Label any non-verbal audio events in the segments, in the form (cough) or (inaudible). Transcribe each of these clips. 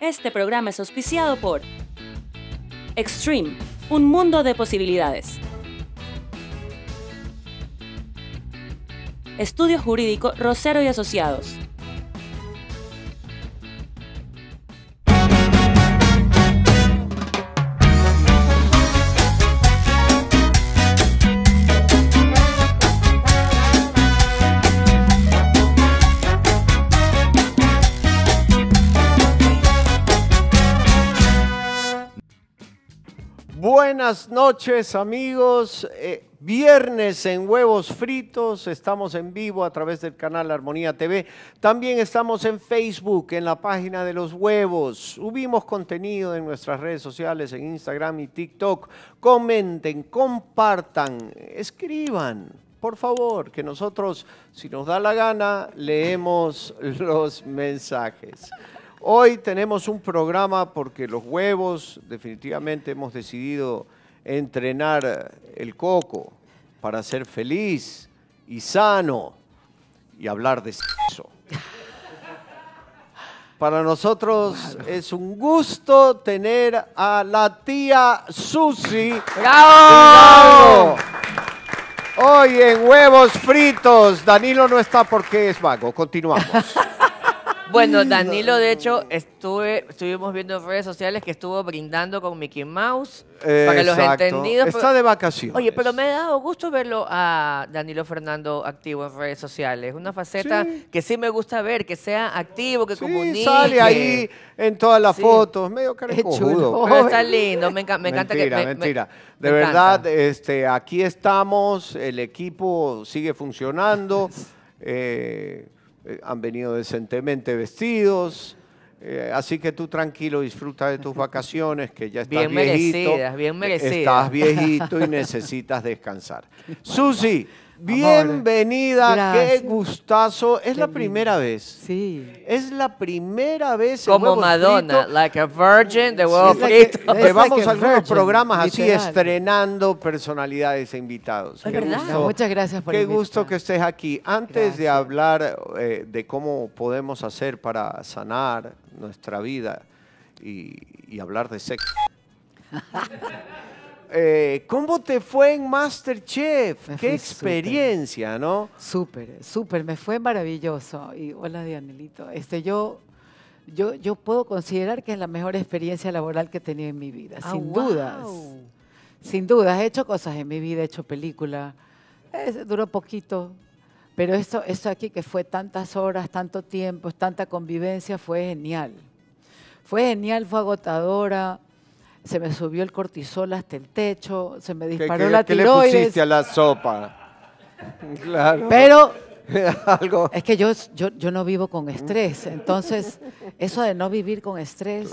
Este programa es auspiciado por Extreme, un mundo de posibilidades. Estudio Jurídico Rosero y Asociados. Buenas noches amigos, eh, viernes en Huevos Fritos, estamos en vivo a través del canal Armonía TV, también estamos en Facebook, en la página de los huevos, subimos contenido en nuestras redes sociales, en Instagram y TikTok, comenten, compartan, escriban, por favor, que nosotros, si nos da la gana, leemos (laughs) los mensajes. Hoy tenemos un programa porque los huevos definitivamente hemos decidido entrenar el coco para ser feliz y sano y hablar de sexo. Para nosotros es un gusto tener a la tía Susi. ¡Bravo! Hoy en Huevos Fritos, Danilo no está porque es vago. Continuamos. (laughs) Bueno, Danilo, de hecho, estuve, estuvimos viendo en redes sociales que estuvo brindando con Mickey Mouse. para los entendidos. Está de vacaciones. Oye, pero me ha dado gusto verlo a Danilo Fernando activo en redes sociales. Una faceta que sí me gusta ver, que sea activo, que sí, sale ahí en todas las fotos, medio Qué está lindo, me, encanta que... mentira, De verdad, este, aquí estamos, el equipo sigue funcionando. (laughs) eh, eh, han venido decentemente vestidos. Eh, así que tú tranquilo, disfruta de tus vacaciones, que ya estás viejito. Eh, estás viejito y (laughs) necesitas descansar. Susi, Bienvenida, qué gustazo. Es la primera vez. Sí. Es la primera vez. Como Madonna, like a virgin de huevo frito. a, algunos programas así estrenando personalidades e invitados. Muchas gracias por Qué gusto que estés aquí. Antes de hablar eh, de cómo podemos hacer para sanar nuestra vida y hablar de sexo. (laughs) Eh, ¿cómo te fue en Masterchef? Qué experiencia, ¿no? Súper, súper, me fue maravilloso. Y hola, Dianelito. Este, yo, yo, yo puedo considerar que es la mejor experiencia laboral que he tenido en mi vida, ah, sin dudas. Sin dudas, he hecho cosas en mi vida, he hecho películas, duró poquito, pero esto, esto aquí que fue tantas horas, tanto tiempo, tanta convivencia, fue genial. Fue genial, fue agotadora, se me subió el cortisol hasta el techo, se me disparó la tiroides. ¿Qué le pusiste a la sopa? (laughs) Claro. Pero (laughs) ¿Algo? es que yo, yo, no vivo con estrés, entonces eso de no vivir con estrés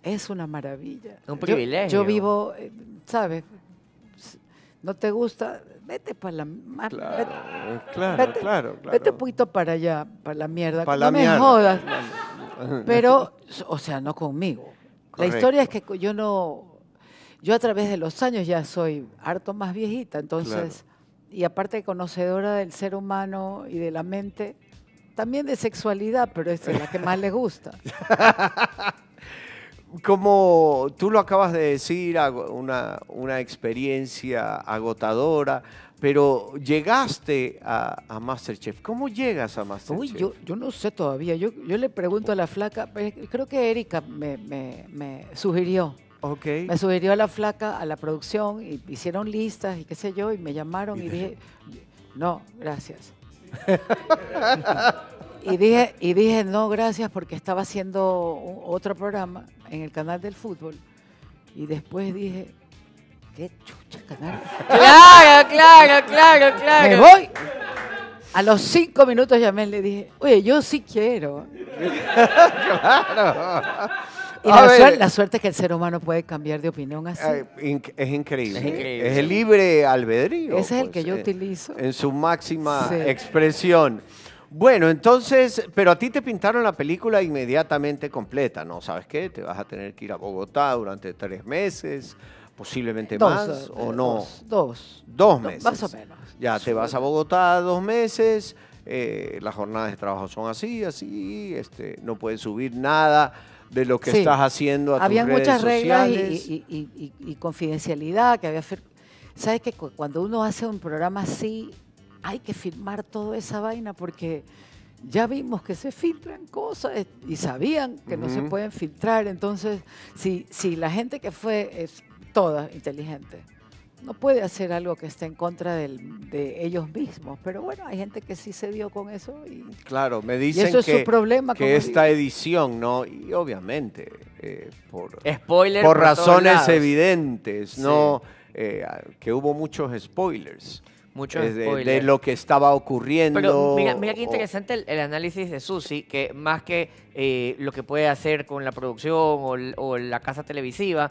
es una maravilla. Un privilegio. Yo, vivo, eh, ¿sabes? No te gusta, vete para la mar, claro, claro, claro, Vete un poquito para allá, para la mierda. no la me jodas. (laughs) Pero, o sea, no conmigo. La historia es que yo no, yo a través de los años ya soy harto más viejita, entonces, y aparte conocedora del ser humano y de la mente, también de sexualidad, pero es la que más le gusta. (laughs) Como tú lo acabas de decir, una, una experiencia agotadora, pero llegaste a, Masterchef. ¿Cómo llegas a Masterchef? Uy, yo, yo no sé todavía. Yo, yo le pregunto a la flaca, eh, creo que Erika me, sugirió. Me sugirió a la flaca, a la producción, y hicieron listas y qué sé yo, y me llamaron y, y dije, no, gracias. (laughs) y, dije, y dije, no, gracias, porque estaba haciendo otro programa en el canal del fútbol. Y después dije, ¿Qué chucha, canal? claro, claro, claro, claro. Me voy. A los cinco minutos llamé y le dije, oye, yo sí quiero. claro. Y la, suerte, es que el ser humano puede cambiar de opinión así. Es increíble. Es, el libre albedrío. Ese es el pues, que yo eh, utilizo. En su máxima expresión. Bueno, entonces, pero a ti te pintaron la película inmediatamente completa, ¿no? ¿Sabes qué? Te vas a tener que ir a Bogotá durante tres meses posiblemente más o no. Dos, dos. meses. Más o menos. Ya te vas a Bogotá dos meses, eh, las jornadas de trabajo son así, así, este, no puedes subir nada de lo que estás haciendo a muchas reglas Y, confidencialidad que había. Sabes que cuando uno hace un programa así, hay que firmar toda esa vaina porque ya vimos que se filtran cosas y sabían que no se pueden filtrar. Entonces, si, si la gente que fue todas inteligentes. No puede hacer algo que esté en contra de ellos mismos, pero bueno, hay gente que sí se dio con eso y claro, me dicen que, que esta edición, no, y obviamente eh, por Spoiler por, razones evidentes, no eh, que hubo muchos spoilers. Muchos spoilers. de lo que estaba ocurriendo. mira, qué interesante el, análisis de Susi, que más que eh, lo que puede hacer con la producción o la casa televisiva,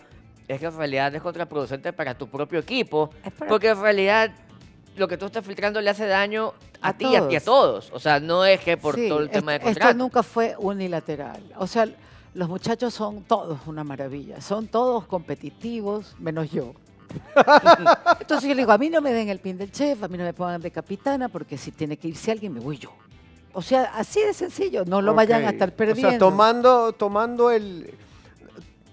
es que en realidad es contraproducente para tu propio equipo, porque en realidad lo que tú estás filtrando le hace daño a, ti y a todos. O sea, no es que por todo el tema de contrato. Esto nunca fue unilateral. O sea, los muchachos son todos una maravilla. Son todos competitivos, menos yo. (laughs) Entonces yo le digo, a mí no me den el pin del chef, a mí no me pongan de capitana, porque si tiene que irse alguien, me voy yo. O sea, así de sencillo, no lo vayan a estar perdiendo. O sea, tomando, tomando el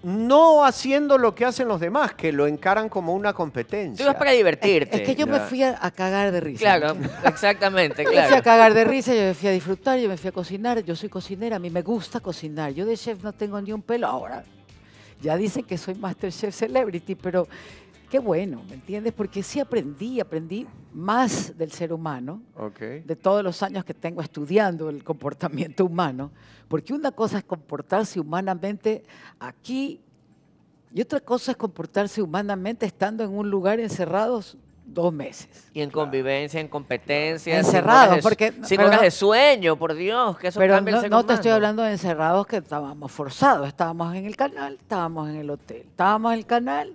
no haciendo lo que hacen los demás, que lo encaran como una competencia. Tú vas para divertirte. Es, que yo me fui a, cagar de risa. Claro, exactamente, (laughs) claro. Me fui a cagar de risa, yo me fui a disfrutar, yo me fui a cocinar, yo soy cocinera, a mí me gusta cocinar. Yo de chef no tengo ni un pelo ahora. Ya dicen que soy master Masterchef Celebrity, pero Qué bueno, ¿me entiendes? Porque sí aprendí, aprendí más del ser humano, de todos los años que tengo estudiando el comportamiento humano, porque una cosa es comportarse humanamente aquí y otra cosa es comportarse humanamente estando en un lugar encerrados dos meses. Y en convivencia, en competencia. Encerrados, porque... Sin de sueño, por Dios, que eso Pero no te estoy hablando de encerrados que estábamos forzados, estábamos en el canal, estábamos en el hotel, estábamos en el canal,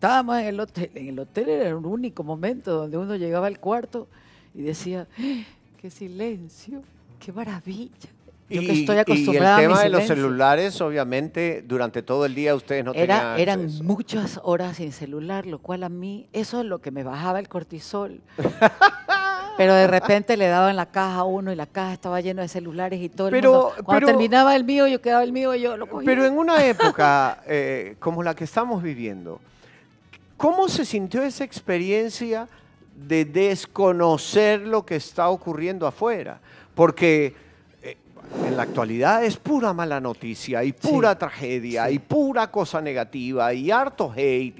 estábamos en el hotel, en el hotel era un único momento donde uno llegaba al cuarto y decía, ¡Ah! qué silencio, qué maravilla. Yo que estoy acostumbrada y el tema de los celulares, obviamente, durante todo el día ustedes no Era, tenían Eran muchas horas sin celular, lo cual a mí, eso es lo que me bajaba el cortisol. (laughs) pero de repente le daban la caja a uno y la caja estaba llena de celulares y todo el pero, mundo. Cuando terminaba el mío, yo quedaba el mío y yo lo cogía. Pero en una época eh, como la que estamos viviendo, ¿Cómo se sintió esa experiencia de desconocer lo que está ocurriendo afuera? Porque eh, en la actualidad es pura mala noticia y pura tragedia y pura cosa negativa y harto hate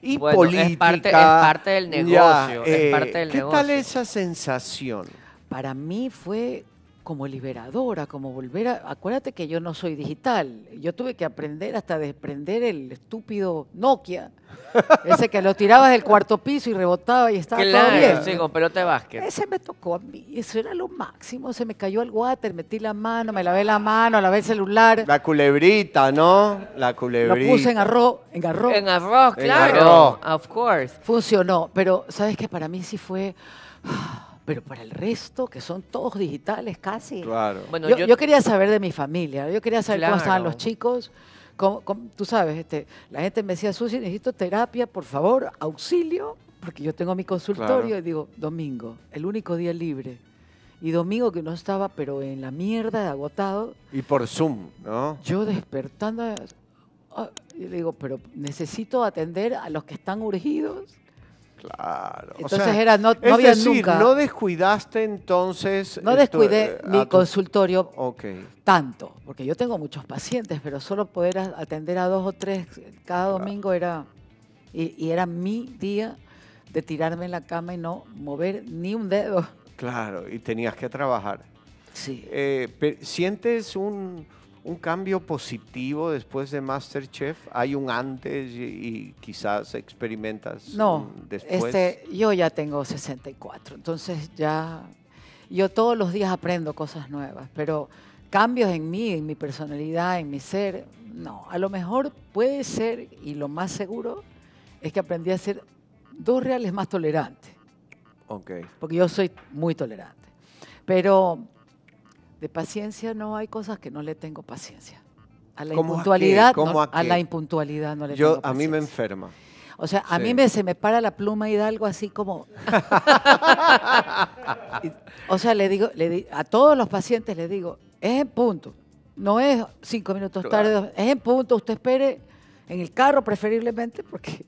y, política. Es parte, del negocio. Eh, ¿Qué tal esa sensación? Para mí fue como liberadora, como volver a... Acuérdate que yo no soy digital. Yo tuve que aprender hasta desprender el estúpido Nokia, (laughs) ese que lo tirabas del cuarto piso y rebotaba y estaba claro, todo bien. Sí, con pelota de básquet. Ese me tocó a mí, eso era lo máximo. Se me cayó el water, metí la mano, me lavé la mano, lavé el celular. La culebrita, ¿no? La culebrita. Lo puse en arroz. En arroz, en arroz claro. Of course. Funcionó, pero ¿sabes qué? Para mí sí fue pero para el resto, que son todos digitales casi. Claro. yo, quería saber de mi familia, yo quería saber cómo estaban los chicos. como tú sabes, este, la gente me decía, Susi, necesito terapia, por favor, auxilio, porque yo tengo mi consultorio y digo, domingo, el único día libre. Y domingo que no estaba, pero en la mierda, agotado. Y por Zoom, ¿no? Yo despertando, ah, y digo, pero necesito atender a los que están urgidos Claro. Entonces era, no, no había decir, nunca. No descuidaste entonces. No descuidé eh, mi consultorio okay. tanto, porque yo tengo muchos pacientes, pero solo poder atender a dos o tres cada domingo era. Y, era mi día de tirarme en la cama y no mover ni un dedo. Claro, y tenías que trabajar. Sí. Eh, ¿Sientes un, un cambio positivo después de Masterchef? ¿Hay un antes y, quizás experimentas no, después? Este, yo ya tengo 64, entonces ya yo todos los días aprendo cosas nuevas, pero cambios en mí, en mi personalidad, en mi ser, no. A lo mejor puede ser, y lo más seguro, es que aprendí a ser dos reales más tolerantes. Ok. Porque yo soy muy tolerante. Pero de paciencia no hay cosas que no le tengo paciencia. A la impuntualidad, a, no, la impuntualidad no le tengo paciencia. A mí me enferma. O sea, a mí me, se me para la pluma y algo así como... (laughs) o sea, le digo, a todos los pacientes les digo, es en punto. No es cinco minutos tarde, es en punto. Usted espere en el carro preferiblemente porque...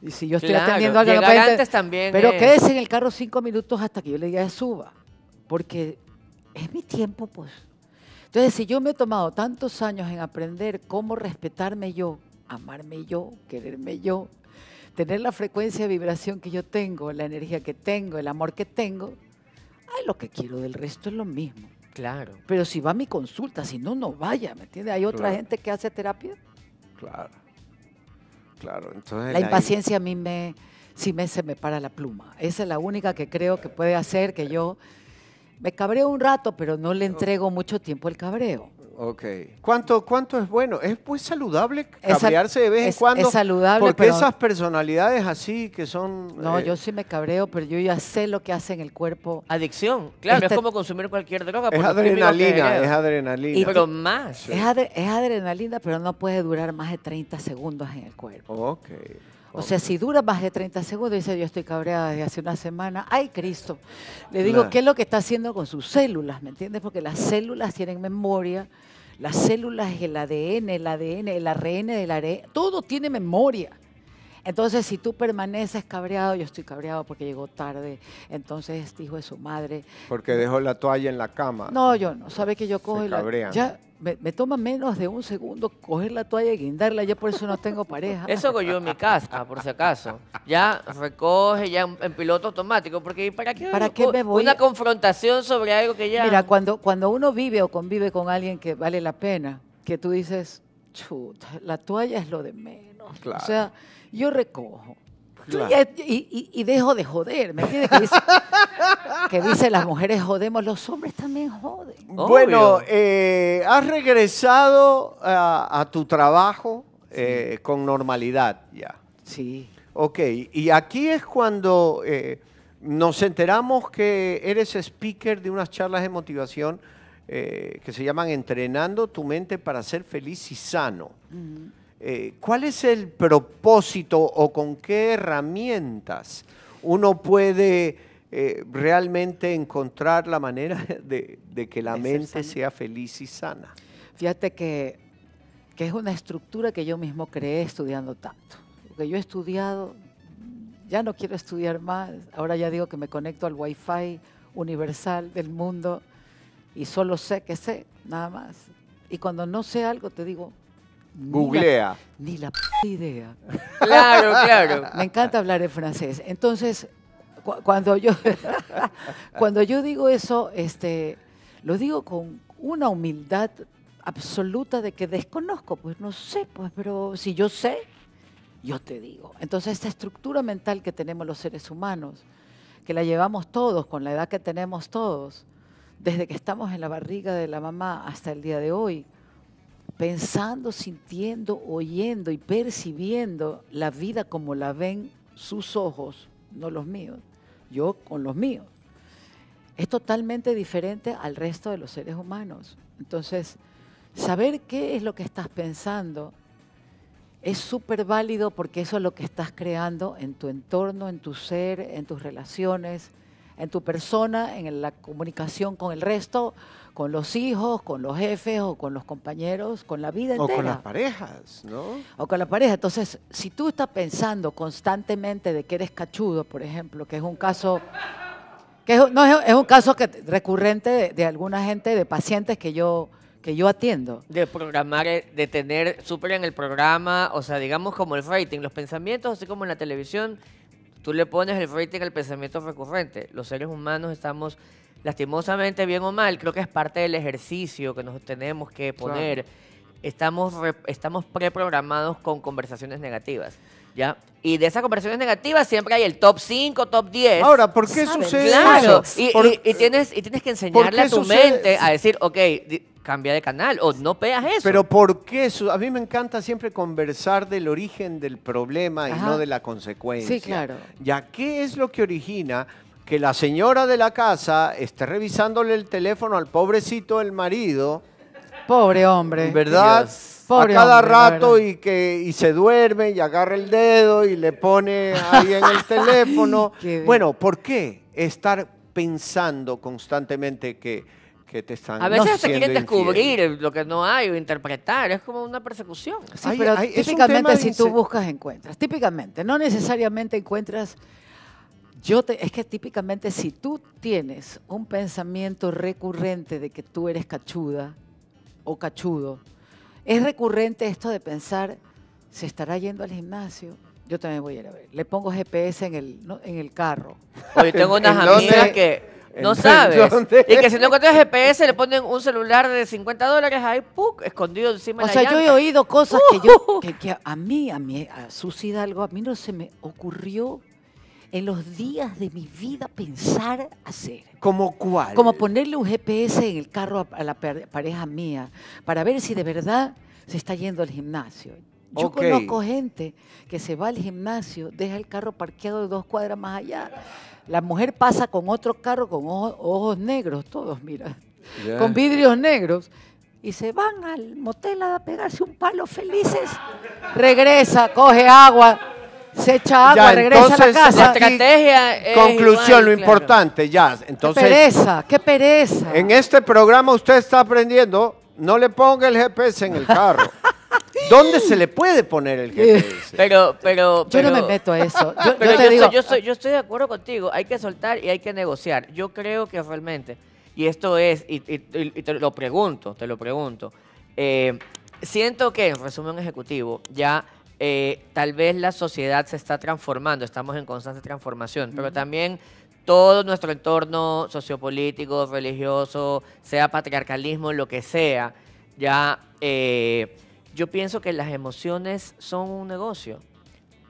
Y si yo estoy atendiendo a alguien, también. Pero quédese en el carro cinco minutos hasta que yo le diga suba. Porque es mi tiempo, pues. Entonces, si yo me he tomado tantos años en aprender cómo respetarme yo, amarme yo, quererme yo, tener la frecuencia de vibración que yo tengo, la energía que tengo, el amor que tengo, ay, lo que quiero del resto es lo mismo. Claro. Pero si va a mi consulta, si no, no vaya, ¿me entiendes? Hay otra gente que hace terapia. Claro. Claro. Entonces, la impaciencia a mí me, si me, se me para la pluma. Esa es la única que creo que puede hacer que yo me cabreo un rato, pero no le entrego mucho tiempo el cabreo. Ok. ¿Cuánto, cuánto es bueno? Es pues saludable cabrearse de vez en cuando. Es saludable. Porque esas personalidades así que son. No, eh, yo sí me cabreo, pero yo ya sé lo que hace en el cuerpo. Adicción. Claro, es este como consumir cualquier droga. Es adrenalina, es adrenalina. Y pero más. Es, es adrenalina, pero no puede durar más de 30 segundos en el cuerpo. Ok. O sea, si dura más de 30 segundos, dice yo estoy cabreada desde hace una semana, ay Cristo, le digo qué es lo que está haciendo con sus células, ¿me entiendes? Porque las células tienen memoria, las células, el ADN, el ADN, el ARN, el ARN, e, todo tiene memoria. Entonces, si tú permaneces cabreado, yo estoy cabreado porque llegó tarde. Entonces, este hijo de su madre. Porque dejó la toalla en la cama. No, yo no. Sabe que yo cojo la. Ya me, toma menos de un segundo coger la toalla y guindarla. Yo por eso no tengo pareja. Eso hago yo en mi casa, por si acaso. Ya recoge, ya en, piloto automático. Porque ¿para qué? ¿Para qué me voy? Una confrontación sobre algo que ya. Mira, cuando, cuando uno vive o convive con alguien que vale la pena, que tú dices, chuta, la toalla es lo de menos o sea, yo recojo. y, dejo de joder, ¿me entiendes? (laughs) Que dice, las mujeres jodemos, los hombres también joden. Bueno, eh, has regresado a, tu trabajo eh, con normalidad ya. Sí. Ok, y aquí es cuando eh, nos enteramos que eres speaker de unas charlas de motivación que se llaman Entrenando tu mente para ser feliz y sano. Eh, ¿cuál es el propósito o con qué herramientas uno puede eh, realmente encontrar la manera (laughs) de, que la mente sea feliz y sana? Fíjate que, que, es una estructura que yo mismo creé estudiando tanto. Porque yo he estudiado, ya no quiero estudiar más, ahora ya digo que me conecto al wifi universal del mundo y solo sé que sé, nada más. Y cuando no sé algo, te digo, Googlea. Ni la, p*** idea. (laughs) Claro, claro. Me encanta hablar en francés. Entonces, cuando, yo, (laughs) cuando yo digo eso, este, lo digo con una humildad absoluta de que desconozco. Pues no sé, pues, pero si yo sé, yo te digo. Entonces, esta estructura mental que tenemos los seres humanos, que la llevamos todos, con la edad que tenemos todos, desde que estamos en la barriga de la mamá hasta el día de hoy, pensando, sintiendo, oyendo y percibiendo la vida como la ven sus ojos, no los míos, yo con los míos. Es totalmente diferente al resto de los seres humanos. Entonces, saber qué es lo que estás pensando es súper válido porque eso es lo que estás creando en tu entorno, en tu ser, en tus relaciones, en tu persona, en la comunicación con el resto, con los hijos, con los jefes o con los compañeros, con la vida entera. O con las parejas, ¿no? O con las parejas. Entonces, si tú estás pensando constantemente de que eres cachudo, por ejemplo, que es un caso que no, es, un caso que, recurrente de, alguna gente, de pacientes que yo, que yo atiendo. De programar, eh, de tener súper en el programa, o sea, digamos como el rating, los pensamientos, así como en la televisión, tú le pones el rating al pensamiento recurrente. Los seres humanos estamos lastimosamente, bien o mal, creo que es parte del ejercicio que nos tenemos que poner. Estamos, estamos preprogramados con conversaciones negativas. ¿Ya? Y de esas conversaciones negativas siempre hay el top 5, top 10. Ahora, ¿por qué sucede eso? Y, y, tienes, y tienes que enseñarle a tu mente a decir, ok, cambia de canal o no peas eso. Pero ¿por qué? A mí me encanta siempre conversar del origen del problema y no de la consecuencia. Sí, claro. Ya, ¿qué es lo que origina que la señora de la casa esté revisándole el teléfono al pobrecito el marido. Pobre hombre. ¿Verdad? a cada rato y que se duerme y agarra el dedo y le pone ahí en el (laughs) teléfono. bueno, ¿por qué estar pensando constantemente que, te están A veces te quieren descubrir lo que no hay o interpretar, es como una persecución. Sí, pero típicamente si tú buscas encuentras, típicamente, no necesariamente encuentras yo te, es que típicamente si tú tienes un pensamiento recurrente de que tú eres cachuda o cachudo, es recurrente esto de pensar, se estará yendo al gimnasio, yo también voy a ir a ver. Le pongo GPS en el, en el carro. Oye, tengo unas amigas que no sabes. Y que si no encuentras GPS le ponen un celular de 50 dólares ahí, ¡puc! escondido encima de la O sea, yo he oído cosas que, yo, que, a mí, a mí, a Susi Hidalgo, a mí no se me ocurrió en los días de mi vida pensar hacer. ¿Como cuál? Como ponerle un GPS en el carro a la pareja mía para ver si de verdad se está yendo al gimnasio. Yo conozco gente que se va al gimnasio, deja el carro parqueado de dos cuadras más allá. La mujer pasa con otro carro con ojos, negros, todos, mira, con vidrios negros. Y se van al motel a pegarse un palo felices. Regresa, coge agua, se echa agua, regresa a la casa. estrategia Conclusión, lo importante, ya. Entonces, qué pereza, qué pereza. En este programa usted está aprendiendo, no le ponga el GPS en el carro. (laughs) ¿Dónde se le puede poner el GPS? (laughs) Pero, pero, yo no me meto a eso. (laughs) Yo, pero estoy de acuerdo contigo. Hay que soltar y hay que negociar. Yo creo que realmente, y esto es, y, te lo pregunto, te lo pregunto. Eh, siento que, en resumen ejecutivo, ya eh, tal vez la sociedad se está transformando, estamos en constante transformación, pero también todo nuestro entorno sociopolítico, religioso, sea patriarcalismo, lo que sea, ya eh, yo pienso que las emociones son un negocio.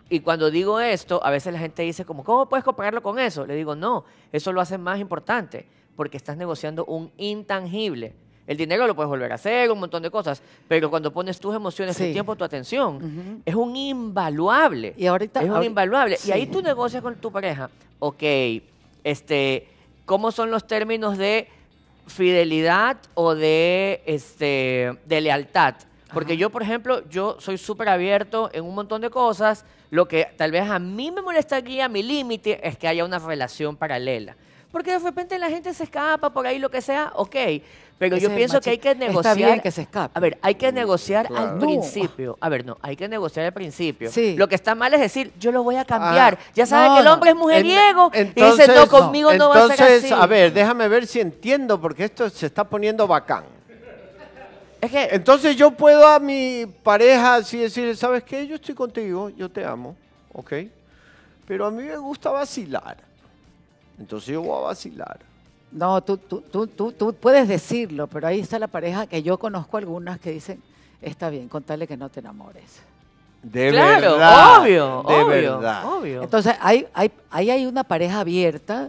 Y cuando digo esto, a veces la gente dice como, ¿cómo puedes compararlo con eso? Le digo, no, eso lo hace más importante, porque estás negociando un intangible el dinero lo puedes volver a hacer, un montón de cosas, pero cuando pones tus emociones, tu tiempo, tu atención, es un invaluable. Y ahorita... Es un invaluable. Y ahí tú negocias con tu pareja, ok, este, ¿cómo son los términos de fidelidad o de, este, de lealtad? Porque yo, por ejemplo, yo soy súper abierto en un montón de cosas. Lo que tal vez a mí me molesta aquí a mi límite, es que haya una relación paralela. Porque de repente la gente se escapa por ahí, lo que sea, ok. Pero yo pienso que hay que negociar. que se escape. A ver, hay que negociar al principio. A ver, no, hay que negociar al principio. Lo que está mal es decir, yo lo voy a cambiar. Ah, ya sabes que el hombre es mujeriego y dice, no, conmigo no, va a ser Entonces, a ver, déjame ver si entiendo, porque esto se está poniendo bacán. Es que, entonces yo puedo a mi pareja así decir, ¿sabes qué? Yo estoy contigo, yo te amo, ¿ok? Pero a mí me gusta vacilar. Entonces yo voy a vacilar. No, tú, tú, tú, tú, puedes decirlo, pero ahí está la pareja que yo conozco algunas que dicen, está bien, contale que no te enamores. De claro, verdad. obvio, de verdad. obvio. Entonces hay, hay, ahí hay una pareja abierta,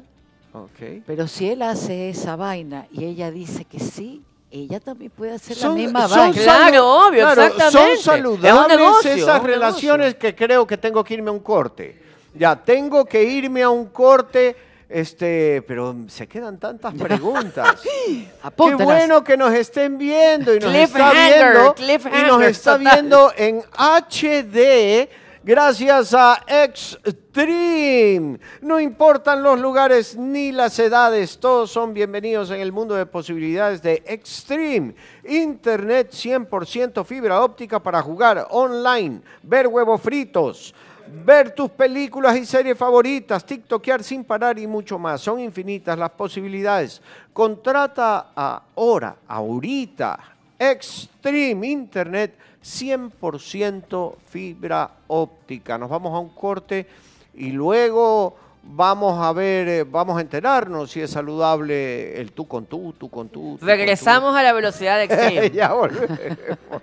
okay. pero si él hace esa vaina y ella dice que sí, ella también puede hacer la misma vaina. Claro, obvio, exactamente. Son saludables esas relaciones que creo que tengo que irme a un corte. Ya, tengo que irme a un corte este, pero se quedan tantas (laughs) preguntas. (gasps) Qué bueno que nos estén viendo y nos está viendo y nos está viendo en HD gracias a Xtreme. No importan los lugares ni las edades, todos son bienvenidos en el mundo de posibilidades de Xtreme. Internet 100% fibra óptica para jugar online, ver huevos fritos ver tus películas y series favoritas, TikTokear sin parar y mucho más. Son infinitas las posibilidades. Contrata ahora, ahorita, Extreme Internet 100% fibra óptica. Nos vamos a un corte y luego vamos a ver, eh, vamos a enterarnos si es saludable el tú con tú, tú con tú. Regresamos a la velocidad de (laughs) Extreme. ya volvemos.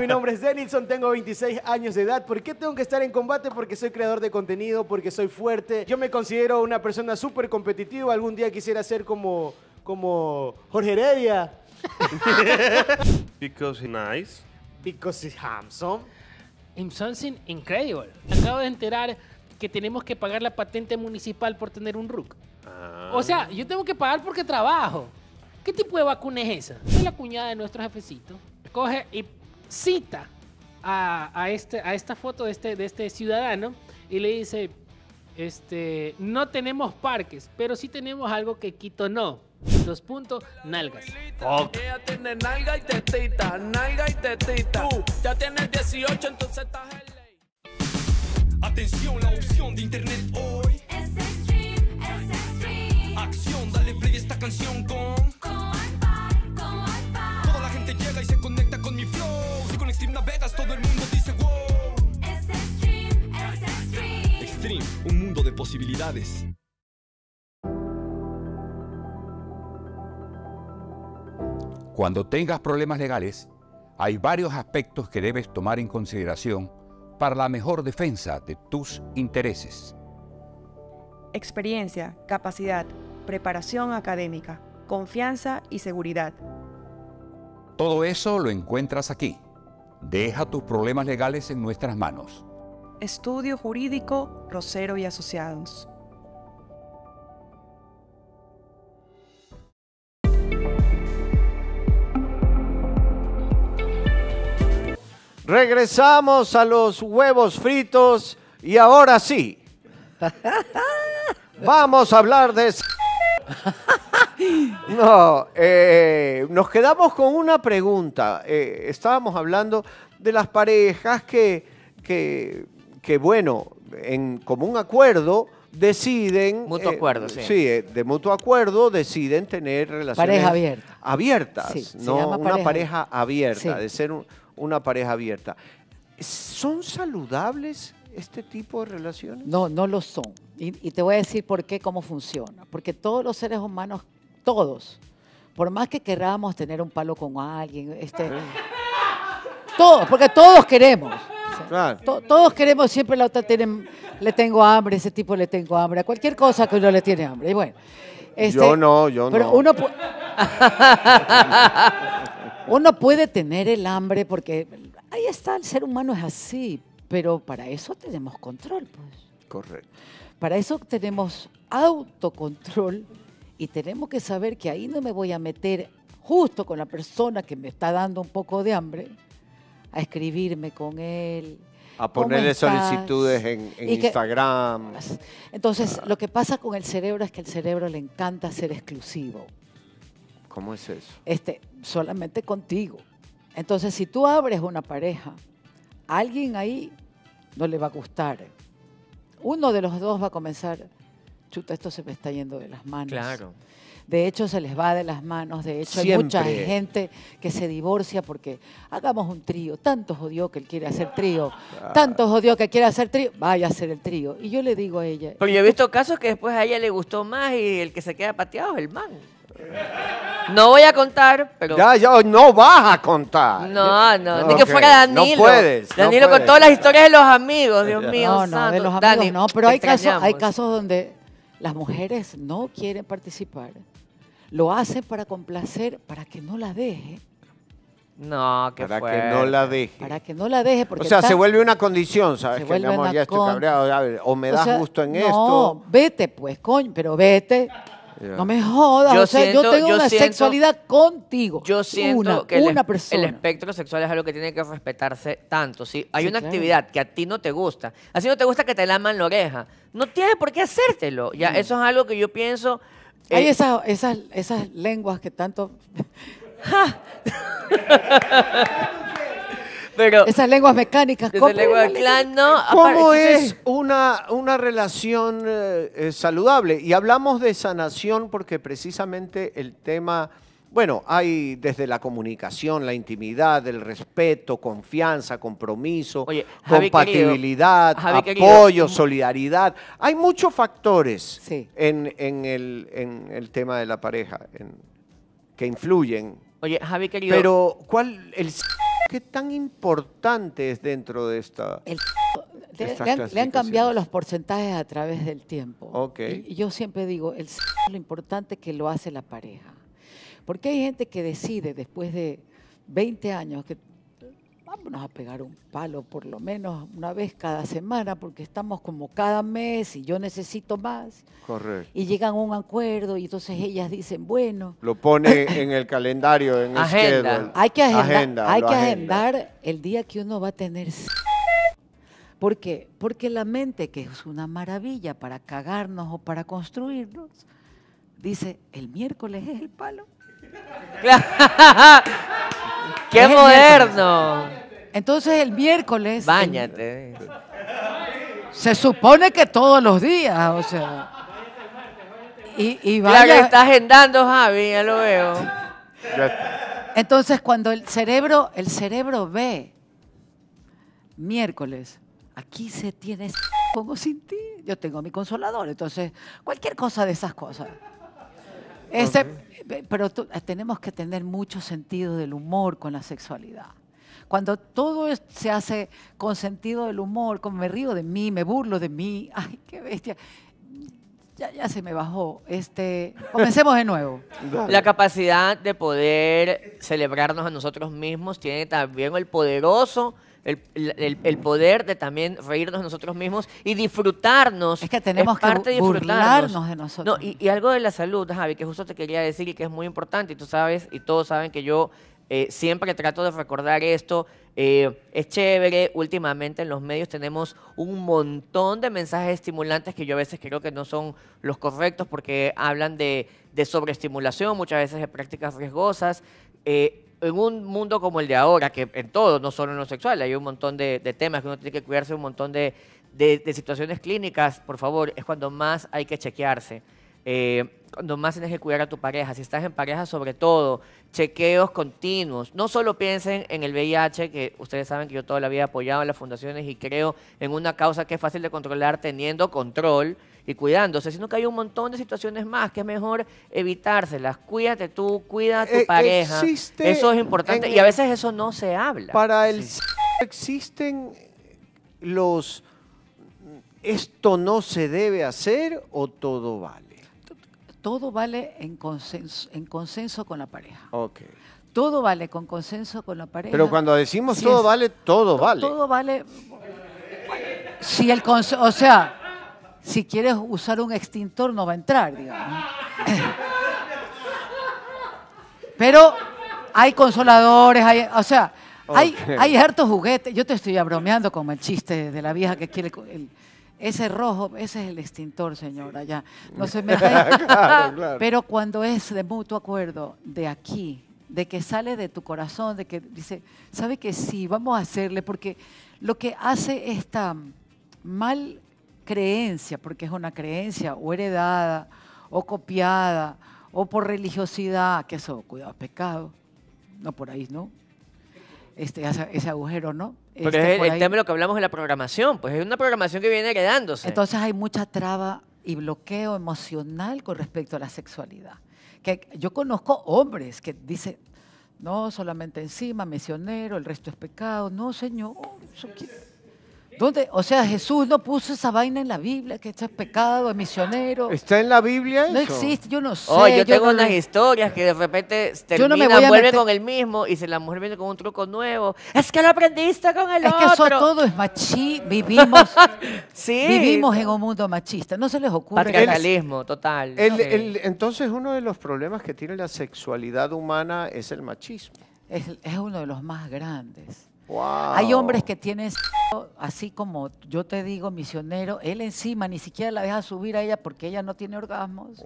mi nombre es Denilson, tengo 26 años de edad. ¿Por qué tengo que estar en combate? Porque soy creador de contenido, porque soy fuerte. Yo me considero una persona súper competitiva. Algún día quisiera ser como, como Jorge Heredia. (laughs) Because he's nice. Because he's handsome. I'm something incredible. Acabo de enterar que tenemos que pagar la patente municipal por tener un rook. Ah. O sea, yo tengo que pagar porque trabajo. ¿Qué tipo de vacuna es esa? Es la cuñada de nuestro jefecito. Coge y cita a, este, a esta foto de este, de este ciudadano y le dice, este, no tenemos parques, pero sí tenemos algo que Quito no. Dos puntos, nalgas. nalga y tetita, nalga y tetita. Tú uh, ya tienes 18, entonces estás en Atención, la opción de internet hoy. Es stream, es stream. Acción, dale play esta canción con... todo el mundo dice wow. Es es Extreme, un mundo de posibilidades. Cuando tengas problemas legales, hay varios aspectos que debes tomar en consideración para la mejor defensa de tus intereses. Experiencia, capacidad, preparación académica, confianza y seguridad. Todo eso lo encuentras aquí. Deja tus problemas legales en nuestras manos. Estudio Jurídico Rosero y Asociados. Regresamos a los huevos fritos y ahora sí. (laughs) Vamos a hablar de... (laughs) No, eh, nos quedamos con una pregunta. Eh, estábamos hablando de las parejas que, que, bueno, en común acuerdo deciden... Mutuo eh, acuerdo, sí. Sí, de mutuo acuerdo deciden tener relaciones... Pareja abierta. Abiertas, ¿no? una pareja abierta, de ser una pareja abierta. ¿Son saludables este tipo de relaciones? No, no lo son. y, te voy a decir por qué, cómo funciona. Porque todos los seres humanos todos. Por más que queramos tener un palo con alguien, este, todos, porque todos queremos. todos queremos siempre la otra tiene, le tengo hambre, ese tipo le tengo hambre, cualquier cosa que uno le tiene hambre. Y bueno, este, yo no, yo no. Uno, (laughs) uno puede tener el hambre porque ahí está, el ser humano es así, pero para eso tenemos control, pues. Correcto. Para eso tenemos autocontrol y tenemos que saber que ahí no me voy a meter justo con la persona que me está dando un poco de hambre, a escribirme con él. A ponerle solicitudes en, Instagram. entonces, lo que pasa con el cerebro es que el cerebro le encanta ser exclusivo. ¿Cómo es eso? Este, solamente contigo. Entonces, si tú abres una pareja, a alguien ahí no le va a gustar. Uno de los dos va a comenzar chuta, esto se me está yendo de las manos. De hecho, se les va de las manos. De hecho, hay mucha gente que se divorcia porque hagamos un trío. Tanto jodió que él quiere hacer trío. Ah, Tanto jodió que quiere hacer trío. Vaya a hacer el trío. Y yo le digo a ella. Pero yo he visto casos que después a ella le gustó más y el que se queda pateado es el man. No voy a contar, pero. Ya, ya, no vas a contar. No, no, ni que fuera Danilo. No puedes. Danilo con todas las historias de los amigos, Dios mío. No, no, de los amigos no, pero hay hay casos donde las mujeres no quieren participar. Lo hacen para complacer, para que no la deje. No, que Para que no la deje. Para que no la deje. Porque o sea, se vuelve una condición, ¿sabes? que o me das gusto en esto. No, vete pues, coño, pero vete. No me jodas. Yo tengo una sexualidad contigo. Yo siento que el, espectro sexual es algo que tiene que respetarse tanto. ¿sí? hay una actividad que a ti no te gusta, así no te gusta que te laman la oreja, no tienes por qué hacértelo. Ya, mm. eso es algo que yo pienso. Eh, hay esas, esas lenguas que tanto. (laughs) (laughs) Esas lenguas mecánicas, ¿cómo? lengua clan, ¿no? ¿Cómo es una, una relación eh, eh, saludable? Y hablamos de sanación porque precisamente el tema... Bueno, hay desde la comunicación, la intimidad, el respeto, confianza, compromiso, compatibilidad, apoyo, solidaridad. Hay muchos factores en, el, tema de la pareja que influyen. Oye, Javi querido. Pero, ¿cuál ¿Qué tan importante es dentro de esta... le, han, cambiado los porcentajes a través del tiempo. yo siempre digo, el es lo importante que lo hace la pareja. Porque hay gente que decide después de 20 años que vámonos a pegar un palo por lo menos una vez cada semana, porque estamos como cada mes y yo necesito más. Correcto. Y llegan a un acuerdo y entonces ellas dicen, bueno. Lo pone (coughs) en el calendario, en agenda. el Hay que, agenda, hay que agendar el día que uno va a tener. ¿Por Porque la mente, que es una maravilla para cagarnos o para construirnos, dice, el miércoles es el palo. (laughs) ¡Qué moderno! Entonces el miércoles. Báñate. Se supone que todos los días, o sea. Y, y La que está agendando, Javi, ya lo veo. Entonces, cuando el cerebro, el cerebro ve miércoles, aquí se tiene como sin ti. Yo tengo mi consolador, entonces cualquier cosa de esas cosas. Pero tenemos que tener mucho sentido del humor con la sexualidad. Cuando todo se hace con sentido del humor, como me río de mí, me burlo de mí, (laughs) ay, qué bestia. Ya, ya se me bajó. Este, comencemos de nuevo. La capacidad de poder celebrarnos a nosotros mismos tiene también el poderoso el, poder de también reírnos a nosotros mismos y disfrutarnos. Es que tenemos que burlarnos de nosotros. No, y, y, algo de la salud, Javi, que justo te quería decir y que es muy importante, y tú sabes, y todos saben que yo eh, siempre trato de recordar esto. Eh, es chévere, últimamente en los medios tenemos un montón de mensajes estimulantes que yo a veces creo que no son los correctos porque hablan de, sobreestimulación, muchas veces de prácticas riesgosas. Eh, en un mundo como el de ahora, que en todo, no solo en lo sexual, hay un montón de, temas que uno tiene que cuidarse, un montón de, situaciones clínicas, por favor, es cuando más hay que chequearse cuando más tienes que cuidar a tu pareja. Si estás en pareja, sobre todo, chequeos continuos. No solo piensen en el VIH, que ustedes saben que yo toda la vida he apoyado en las fundaciones y creo en una causa que es fácil de controlar teniendo control y cuidándose, sino que hay un montón de situaciones más que es mejor evitárselas. Cuídate tú, cuida a tu e- pareja. Eso es importante y a veces eso no se habla. Para el existen los esto no se debe hacer o todo vale todo vale en consenso, con la pareja. Todo vale con consenso con la pareja. Pero cuando decimos todo vale, todo vale. Todo vale. Si el o sea, si quieres usar un extintor no va a entrar, digamos. (laughs) Pero hay consoladores, hay, o sea, hay, hay hartos juguetes. Yo te estoy bromeando con el chiste de la vieja que quiere ese rojo, ese es el extintor, señora, ya. (laughs) No se me Pero cuando es de mutuo acuerdo, de aquí, de que sale de tu corazón, de que dice, sabe que sí, vamos a hacerle, porque lo que hace esta mal creencia, porque es una creencia o heredada, o copiada, o por religiosidad, que eso, cuidado, pecado, no por ahí, ¿no? Este, ese agujero, ¿no? Porque este, es el, tema de lo que hablamos en la programación, pues es una programación que viene heredándose. Entonces hay mucha traba y bloqueo emocional con respecto a la sexualidad. Que yo conozco hombres que dicen, no, solamente encima, misionero, el resto es pecado. No, señor. O sea, Jesús no puso esa vaina en la Biblia, que esto es pecado, es misionero. ¿Está en la Biblia eso? No existe, yo no oh, sé. Oh, yo, tengo unas historias que de repente termina, vuelve con el mismo y se la mujer viene con un truco nuevo, es que lo aprendiste con el otro. Es que eso todo es machismo, vivimos, (laughs) sí. vivimos en un mundo machista, no se les ocurre. Patriarcalismo, total. entonces uno de los problemas que tiene la sexualidad humana es el machismo. es, es uno de los más grandes. Hay hombres que tienen así como yo te digo, misionero, él encima ni siquiera la deja subir a ella porque ella no tiene orgasmos.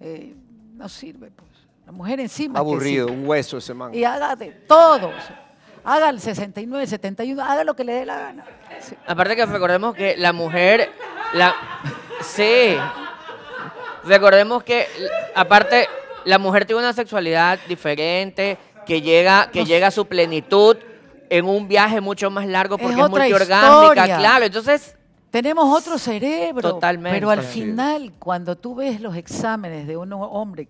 Eh, no sirve, pues. La mujer encima. Aburrido, un hueso ese man. Y haga de todos. Haga el 69, 71, haga lo que le dé la gana. Aparte que recordemos que la mujer, la sí. Recordemos que aparte la mujer tiene una sexualidad diferente que llega que llega a su plenitud en un viaje mucho más largo porque es, multiorgánica, claro. Entonces. Tenemos otro cerebro. Totalmente. Pero al final, cuando tú ves los exámenes de un hombre,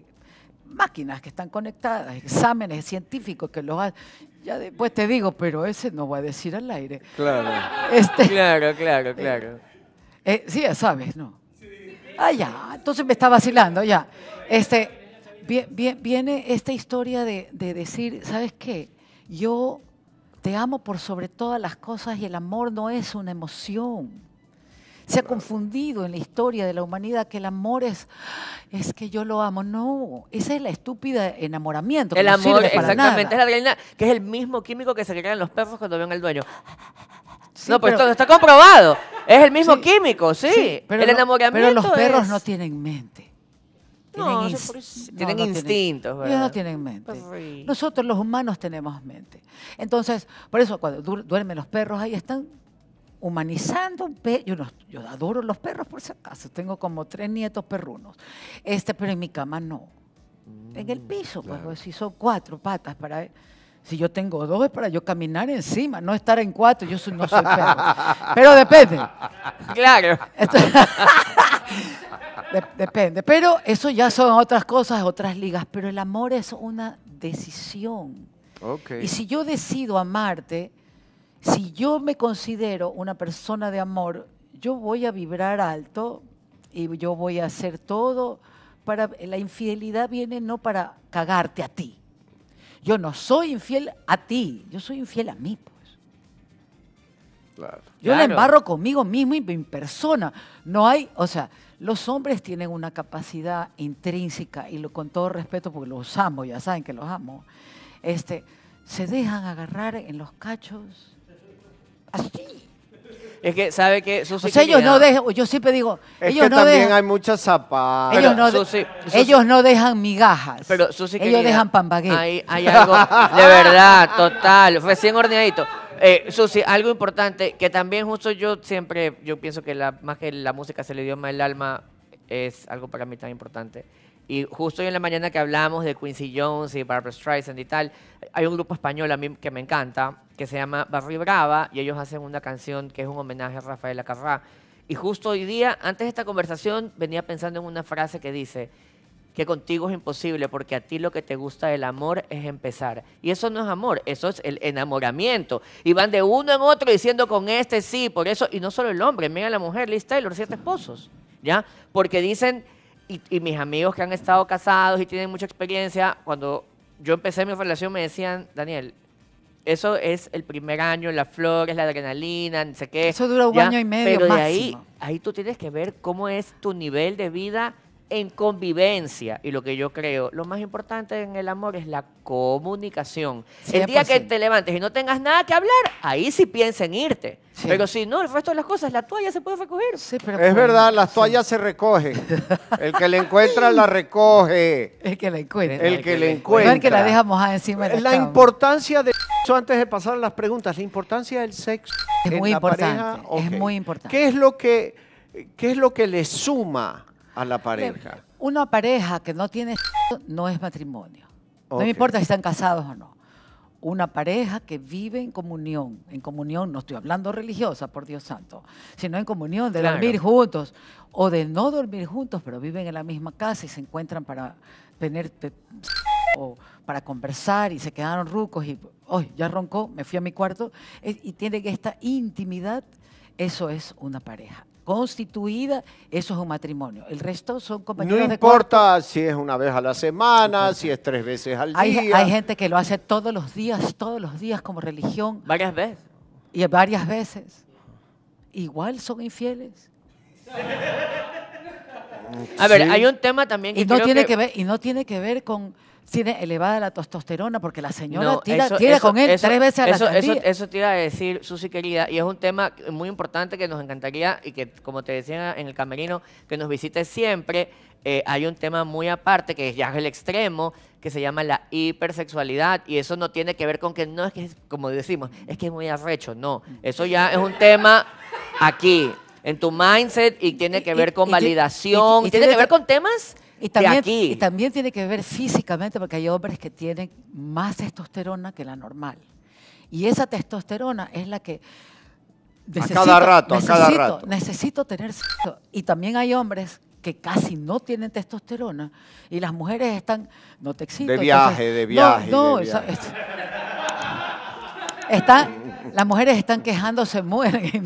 máquinas que están conectadas, exámenes científicos que los hacen, ya después te digo, pero ese no voy a decir al aire. Claro. Este, claro, claro, eh, claro. Eh, sí, ya sabes, ¿no? Ah, ya, entonces me está vacilando, ya. Este, viene esta historia de decir, ¿sabes qué? Yo te amo por sobre todas las cosas y el amor no es una emoción. Se ha confundido en la historia de la humanidad que el amor es, es que yo lo amo. No, esa es la estúpida enamoramiento. El amor, exactamente, es la adrenalina, que es el mismo químico que se crean los perros cuando ven al dueño. no, pues pero, esto está comprobado. Es el mismo químico, sí. pero el enamoramiento. los perros no tienen mente. No, tienen, instintos. ellos no tienen mente. Nosotros los humanos tenemos mente. Entonces, por eso cuando duermen los perros, ahí están humanizando un perro. Yo, yo adoro los perros, por si acaso. Tengo como tres nietos perrunos. Este, pero en mi cama no. en el mm, piso, pues, si son cuatro patas para... Si yo tengo dos es para yo caminar encima, no estar en cuatro. Yo soy, no soy perro. Pero depende. Claro. (laughs) depende. Pero eso ya son otras cosas, otras ligas. Pero el amor es una decisión. Y si yo decido amarte, si yo me considero una persona de amor, yo voy a vibrar alto y yo voy a hacer todo para... La infidelidad viene no para cagarte a ti yo no soy infiel a ti, yo soy infiel a mí. Pues. Yo la embarro conmigo mismo y mi persona. No hay, o sea, los hombres tienen una capacidad intrínseca y con todo respeto, porque los amo, ya saben que los amo, este, se dejan agarrar en los cachos así es que, ¿sabe que Susi ellos no dejan, yo siempre digo, ellos no también dejan, hay muchas zapatas. Ellos, no, dejan migajas. Pero ellos dejan pan hay, hay algo de verdad, total, recién ordenadito. Eh, Susi, algo importante que también justo yo siempre, yo pienso que la, más que la música es el idioma el alma, es algo para mí tan importante. Y justo hoy en la mañana que hablamos de Quincy Jones y Barbara Streisand y tal, hay un grupo español a mí que me encanta, que se llama Barry Brava, y ellos hacen una canción que es un homenaje a Rafael Acarrá. Y justo hoy día, antes de esta conversación, venía pensando en una frase que dice, que contigo es imposible porque a ti lo que te gusta del amor es empezar. Y eso no es amor, eso es el enamoramiento. Y van de uno en otro diciendo con este sí, por eso, y no solo el hombre, mira la mujer, lista y los siete esposos, ¿ya? Porque dicen y, mis amigos que han estado casados y tienen mucha experiencia, cuando yo empecé mi relación me decían, Daniel, eso es el primer año, las flores, la adrenalina, no sé qué. Eso dura un año y medio. Pero de ahí, ahí tú tienes que ver cómo es tu nivel de vida en convivencia. Y lo que yo creo, lo más importante en el amor es la comunicación. El día que te levantes y no tengas nada que hablar, ahí sí piensa en irte. Pero si no, el resto de las cosas, la toalla se puede recoger. es verdad, las toallas se recogen. (laughs) El que la encuentra la recoge. El que la encuentra. El que, la encuentra. El que la deja mojada encima de la importancia de eso, antes de pasar a las preguntas, la importancia del sexo. Es muy importante. Es muy importante. ¿Qué es lo que, qué es lo que le suma? a la pareja. Una pareja que no tiene no es matrimonio. No me importa si están casados o no. Una pareja que vive en comunión, en comunión, no estoy hablando religiosa, por Dios santo, sino en comunión, de dormir juntos o de no dormir juntos, pero viven en la misma casa y se encuentran para tener o para conversar y se quedaron rucos y hoy ya roncó, me fui a mi cuarto y tienen esta intimidad, eso es una pareja constituida, eso es un matrimonio. El resto son compañeros No importa si es una vez a la semana, si es tres veces al día. Hay gente que lo hace todos los días, todos los días como religión. Varias veces. Y varias veces. Igual son infieles. A ver, hay un tema también que y no tiene que ver y no tiene que ver con tiene elevada la testosterona porque la señora tira, eso, con él tres veces a la eso, eso te iba a decir, Susi querida, y es un tema muy importante que nos encantaría y que, como te decía en el camerino, que nos visites siempre. Eh, hay un tema muy aparte que ya es el extremo, que se llama la hipersexualidad, y eso no tiene que ver con que no es que, como decimos, es que es muy arrecho, no. Eso ya es un tema aquí, en tu mindset, y tiene que ver con validación, y, tiene que ver con temas y también, también tiene que ver físicamente, porque hay hombres que tienen más testosterona que la normal. Y esa testosterona es la que... Necesito, a cada rato, a cada rato. Necesito tener Y también hay hombres que casi no tienen testosterona y las mujeres están, no te excito. De viaje, de viaje. No, (laughs) las mujeres están quejándose muy (laughs)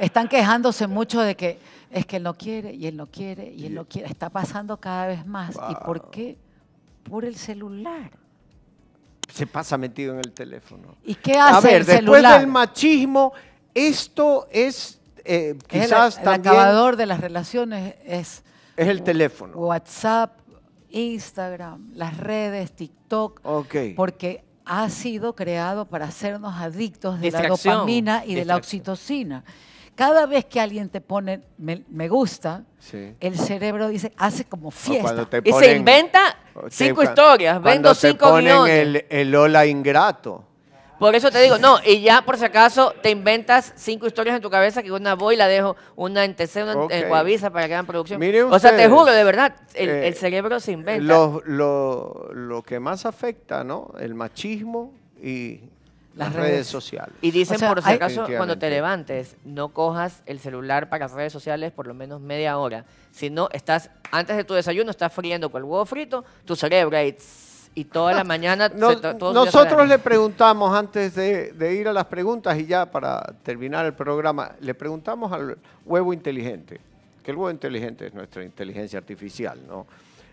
están quejándose mucho de que es que él no quiere y él no quiere y él no quiere. Está pasando cada vez más. ¿Y por qué? Por el celular. Se pasa metido en el teléfono. ¿Y qué hace A ver, después del machismo, esto es eh, quizás también... El acabador de las relaciones es... Es el teléfono. WhatsApp, Instagram, las redes, TikTok. Ok. Porque ha sido creado para hacernos adictos de la dopamina y de la oxitocina cada vez que alguien te pone me, gusta, el cerebro dice, hace como fiesta. y se inventa cinco historias, vendo cinco ponen El, el hola ingrato. Por eso te digo, no, y ya por si acaso te inventas cinco historias en tu cabeza que una voy y la dejo, una en TC, una en Guavisa para que hagan producción. o sea, te juro, de verdad, el, eh, cerebro se inventa. lo, que más afecta, ¿no? El machismo y, las redes. sociales. Y dicen, por si acaso, cuando te levantes, no cojas el celular para las redes sociales por lo menos media hora. Si no, estás, antes de tu desayuno, estás friendo con el huevo frito, tu cerebro y toda la mañana... nosotros le preguntamos, antes de, ir a las preguntas y ya para terminar el programa, le preguntamos al huevo inteligente, que el huevo inteligente es nuestra inteligencia artificial, ¿no?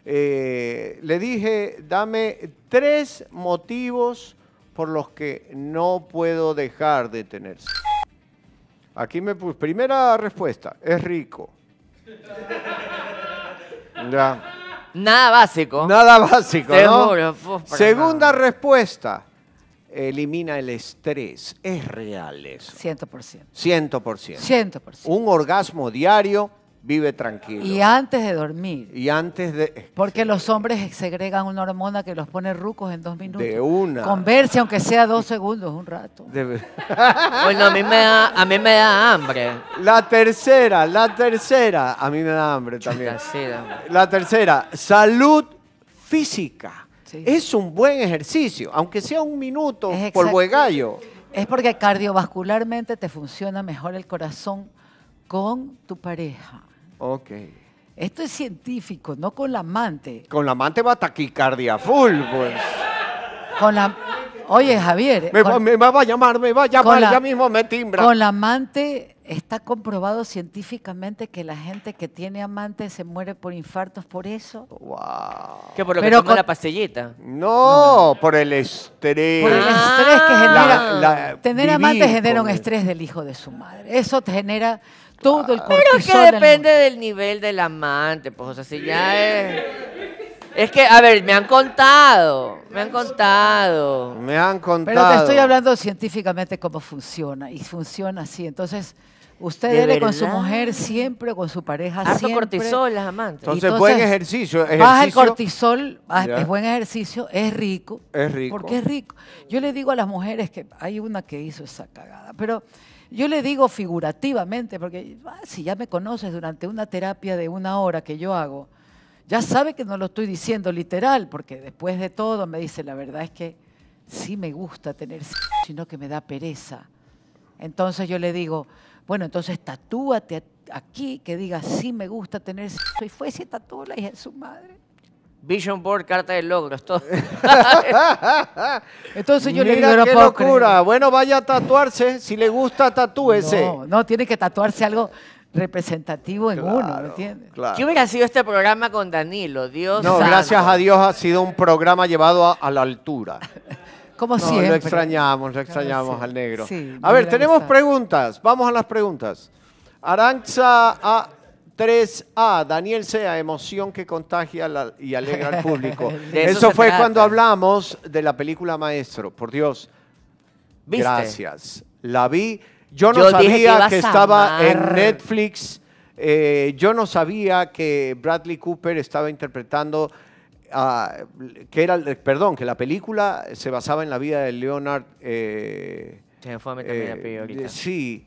Eh, le dije, dame tres motivos por los que no puedo dejar de tenerse. Aquí me puse, primera respuesta, es rico. (laughs) Nada básico. Nada básico, Segunda respuesta, elimina el estrés. Es real eso. 100%. 100%. 100%. Un orgasmo diario Vive tranquilo. Y antes de dormir. Y antes de... Porque los hombres segregan una hormona que los pone rucos en dos minutos. De una. Converse, aunque sea dos segundos, un rato. (laughs) bueno, a mí, me da, a mí me da hambre. La tercera, la tercera. A mí me da hambre también. La tercera. salud física. Es un buen ejercicio, aunque sea un minuto por buen Es porque cardiovascularmente te funciona mejor el corazón con tu pareja. Ok. Esto es científico, no con la amante. Con la amante va a taquicardia full, pues. Con la... Oye, Javier. Me, va, a llamar, me va a llamar, ya mismo me timbra. Con la amante está comprobado científicamente que la gente que tiene amante se muere por infartos por eso. Wow. Que por lo Pero que toma con... la pastillita. No, por el estrés. Por el estrés que ah, genera. tener amante genera un estrés del hijo de su madre. Eso te genera todo el que depende del, nivel del amante, pues, o sea, si ya es... Es que, a ver, me han contado, me han contado. Me han contado. Pero te estoy hablando científicamente cómo funciona, y funciona así. Entonces, usted debe con su mujer siempre, con su pareja Harto siempre. cortisol, las amantes. Entonces, buen ejercicio. Baja el cortisol, es buen ejercicio, es rico. Es rico. Porque es rico. Yo le digo a las mujeres que hay una que hizo esa cagada, pero... Yo le digo figurativamente, porque ah, si ya me conoces durante una terapia de una hora que yo hago, ya sabe que no lo estoy diciendo literal, porque después de todo me dice, la verdad es que sí me gusta tener sino que me da pereza. Entonces yo le digo, bueno, entonces tatúate aquí que diga, sí me gusta tener sexo. Y fue y se la hija de su madre. Vision board, carta de logros, todo. (laughs) Entonces yo le digo, qué locura. Bueno, vaya a tatuarse. Si le gusta, tatúese. No, no tiene que tatuarse algo representativo en uno, ¿me entiendes? ¿Qué hubiera sido este programa con Danilo? Dios No, gracias a Dios ha sido un programa llevado a, la altura. (laughs) Como no, Lo extrañamos, lo extrañamos al negro. a ver, tenemos preguntas. Vamos a las preguntas. Aranza a 3A, Daniel Sea, emoción que contagia y alegra al (laughs) público. eso, fue cuando hablamos de la película Maestro, por Dios. Gracias. La vi. Yo no sabía que, estaba en Netflix. Eh, yo no sabía que Bradley Cooper estaba interpretando, ah, que era, perdón, que la película se basaba en la vida de Leonard. Eh, eh, sí.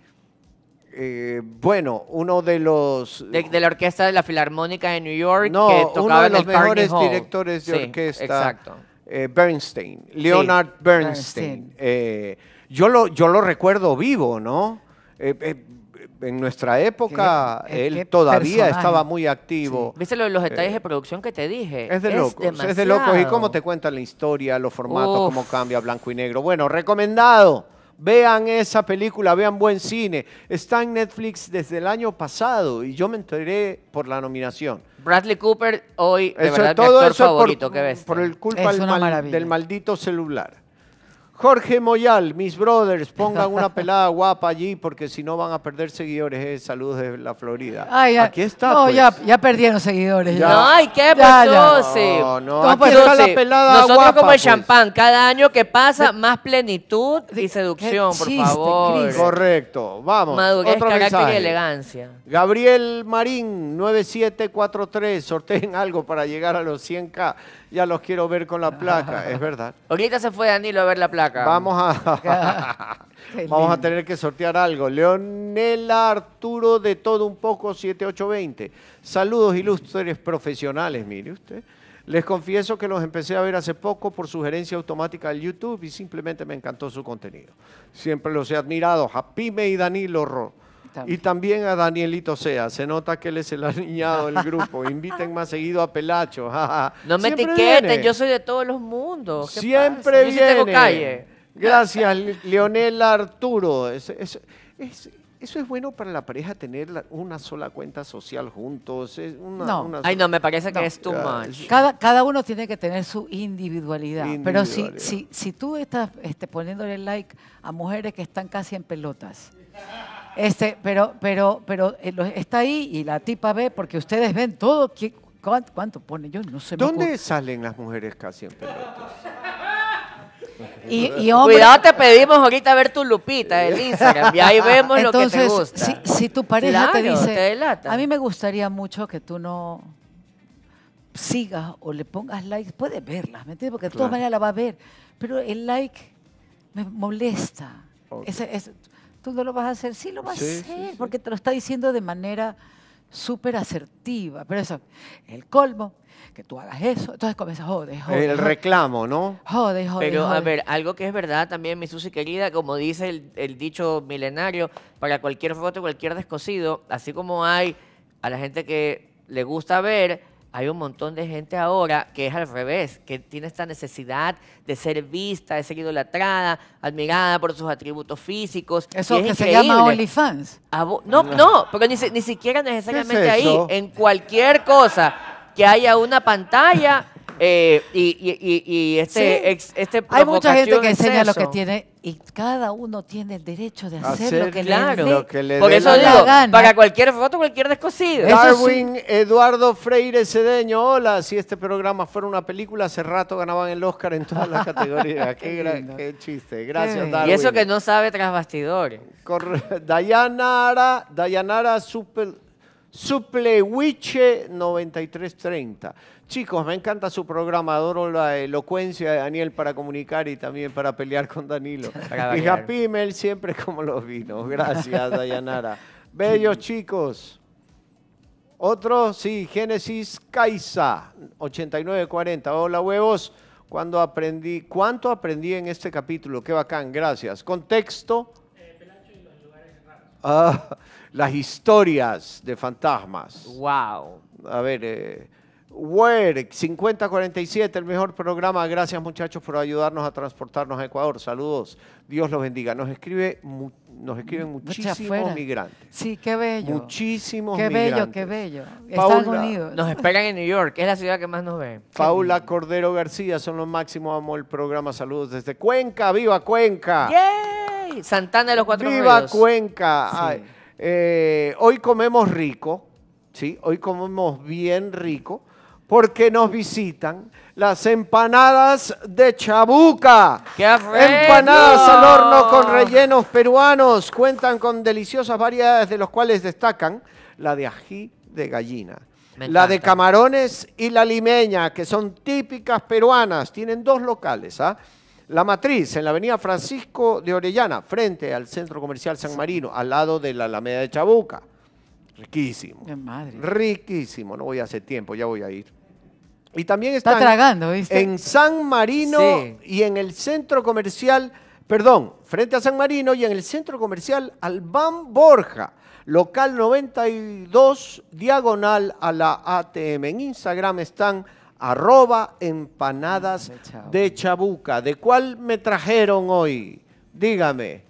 Eh, bueno, uno de los... De, la orquesta de la Filarmónica de New York, no, uno de los mejores directores de orquesta. Exacto. Eh, Bernstein, Leonard Bernstein. Eh, yo, lo, yo lo recuerdo vivo, ¿no? en nuestra época él todavía estaba muy activo. ¿Viste lo los detalles de producción que te dije? Es de locos, es de locos. ¿Y cómo te cuentan la historia, los formatos, cómo cambia blanco y negro? Bueno, recomendado. Vean esa película, vean buen cine. Está en Netflix desde el año pasado y yo me enteré por la nominación. Bradley Cooper hoy, de verdad, favorito, por, ves? por el culpa del maldito celular. Jorge Moyal, mis brothers, pongan una (laughs) pelada guapa allí porque si no van a perder seguidores. Eh. saludos de la Florida. aquí está. No, ya, pues. perdieron seguidores. No, ay, ¿qué pasó? Pues no, no, Nosotros como el champán, cada año que pasa, más plenitud y seducción, por favor. Correcto, vamos. Madurez, otro carácter mensaje. y elegancia. Gabriel Marín, 9743, sorteen algo para llegar a los 100K ya los quiero ver con la (laughs) placa, es verdad. Ahorita se fue Danilo a ver la placa. Vamos a, (laughs) (laughs) vamos a tener que sortear algo. Leonela Arturo de Todo Un Poco 7820. Saludos ilustres profesionales, mire usted. Les confieso que los empecé a ver hace poco por sugerencia automática del YouTube y simplemente me encantó su contenido. Siempre los he admirado. Japime y Danilo Ro. Y también a Danielito Sea. Se nota que él es el aliñado del grupo. (laughs) Inviten más seguido a Pelacho. no me etiqueten, yo soy de todos los mundos. Siempre viene. calle. Gracias, Leonel Arturo. eso es bueno para la pareja tener una sola cuenta social juntos. no. no, me parece que es too much. Cada, cada uno tiene que tener su individualidad. Pero si, si, si tú estás este, poniéndole like a mujeres que están casi en pelotas este, pero, pero, pero eh, está ahí y la tipa ve porque ustedes ven todo. Que, ¿cuánto, pone? Yo no sé. ¿Dónde salen las mujeres casi en pelotas? Y, Cuidado, te pedimos ahorita ver tu lupita el Instagram y ahí vemos lo que te gusta. Si, si tu pareja te dice, a mí me gustaría mucho que tú no sigas o le pongas like, puede verla ¿me entiendes? Porque de todas maneras la va a ver, pero el like me molesta. es, tú no lo vas a hacer, sí lo vas a hacer, porque te lo está diciendo de manera súper asertiva. Pero eso, el colmo, que tú hagas eso, entonces comienzas, joder, joder. El reclamo, ¿no? Joder, joder. Pero a ver, algo que es verdad también, mi Susi querida, como dice el, el dicho milenario, para cualquier foto, cualquier descosido, así como hay a la gente que le gusta ver hay un montón de gente ahora que es al revés, que tiene esta necesidad de ser vista, de ser idolatrada, admirada por sus atributos físicos. Eso que se llama OnlyFans. No, no, porque ni, siquiera necesariamente ahí, en cualquier cosa que haya una pantalla eh, y, este, este, Hay mucha gente que enseña lo que tiene y cada uno tiene el derecho de hacer, lo que le, lo para cualquier foto, cualquier descosido. Darwin Eduardo Freire Cedeño, hola, si este programa fuera una película, hace rato ganaban el Oscar en todas las (laughs) categorías. qué, chiste, gracias Y eso que no sabe tras bastidores. Dayanara, Dayanara Suple, 9330. Chicos, me encanta su programa, adoro la elocuencia de Daniel para comunicar y también para pelear con Danilo. (laughs) y Japimel siempre como los vino. Gracias, (laughs) Dayanara. Bellos chicos. Otro, sí, Génesis Caiza, 8940. Hola, huevos. Cuando aprendí, ¿Cuánto aprendí en este capítulo? Qué bacán, gracias. Contexto. Eh, ah, las historias de fantasmas. Wow. A ver, eh, Word 5047, el mejor programa. Gracias muchachos por ayudarnos a transportarnos a Ecuador. Saludos. Dios los bendiga. Nos escribe nos escriben muchísimos migrantes. Sí, qué bello. Muchísimos qué migrantes. bello, qué bello. Estados Unidos. Nos esperan en New York, es la ciudad que más nos ve Paula Cordero García, son los máximos. Amo el programa. Saludos desde Cuenca. ¡Viva Cuenca! ¡Yay! Santana de los Cuatro ¡Viva Cuenca! Eh, hoy comemos rico, ¿sí? Hoy comemos bien rico porque nos visitan las empanadas de Chabuca. ¡Qué empanadas al horno con rellenos peruanos. Cuentan con deliciosas variedades de los cuales destacan la de ají de gallina, la de camarones y la limeña, que son típicas peruanas. Tienen dos locales, ¿ah? La Matriz, en la avenida Francisco de Orellana, frente al Centro Comercial San Marino, al lado de la Alameda de Chabuca. Riquísimo. Qué madre. Riquísimo. No voy a hacer tiempo, ya voy a ir. Y también están Está en San Marino y en el centro comercial, perdón, frente a San Marino y en el centro comercial Albán Borja, local 92, diagonal a la ATM. En Instagram están arroba empanadas de Chabuca. ¿De cuál me trajeron hoy? Dígame.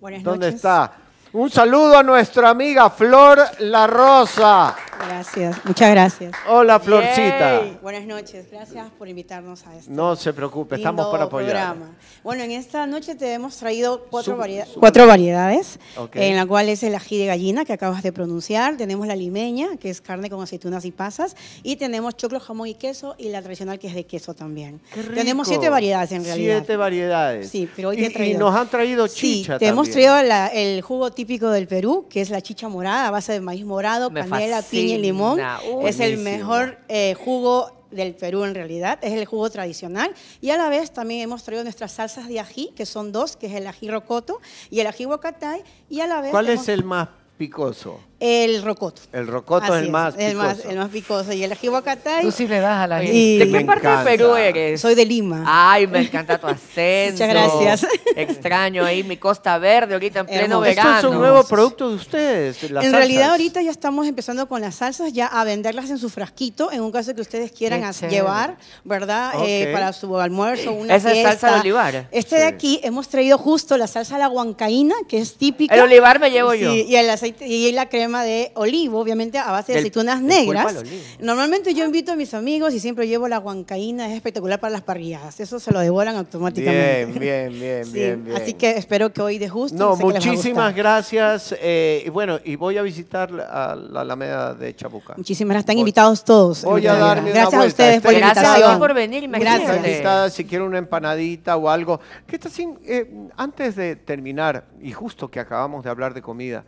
Buenas ¿Dónde está? Un saludo a nuestra amiga Flor La Rosa. Gracias, muchas gracias. Hola, Florcita. Buenas noches, gracias por invitarnos a este. No se preocupe, estamos para apoyar. Bueno, en esta noche te hemos traído cuatro, cuatro variedades, en la cual es el ají de gallina que acabas de pronunciar, tenemos la limeña, que es carne con aceitunas y pasas, y tenemos choclo, jamón y queso, y la tradicional que es de queso también. Tenemos siete variedades en realidad. Siete variedades. Sí, pero hoy te traído. Y nos han traído chicha sí, te hemos traído el jugo típico del Perú, que es la chicha morada, a base de maíz morado, panela, piña limón. Es el mejor eh, jugo del Perú en realidad, es el jugo tradicional y a la vez también hemos traído nuestras salsas de ají, que son dos, que es el ají rocoto y el ají huacatay y a la vez... ¿Cuál es el más picoso? El rocoto. El rocoto es el más picoso. El más, más picoso. Y el ají guacatay. Tú sí le das a la gente. ¿De qué parte de Perú eres? Soy de Lima. Ay, me encanta tu (laughs) acento. Muchas gracias. Extraño ahí mi Costa Verde ahorita en pleno verano. Esto es un nuevo producto de ustedes, En realidad ahorita ya estamos empezando con las salsas, ya a venderlas en su frasquito, en un caso que ustedes quieran llevar, ¿verdad? Eh, para su almuerzo, una Esa es salsa de olivar. Este de aquí hemos traído justo la salsa a la huancaína, que es típica. El olivar me llevo sí, yo. Y el aceite y la crema de olivo, obviamente a base de aceitunas negras. Normalmente yo invito a mis amigos y siempre llevo la guancaína, es espectacular para las parrilladas. Eso se lo devoran automáticamente. Bien, bien, bien, (laughs) bien, Así que espero que hoy de justo. No, muchísimas gracias. Eh, y bueno, y voy a visitar a la Alameda de Chabuca. Muchísimas gracias. Están invitados todos. Voy a gracias a ustedes por la invitación. por venir, Gracias. Si quieren una empanadita o algo. ¿Qué está sin, eh, antes de terminar, y justo que acabamos de hablar de comida,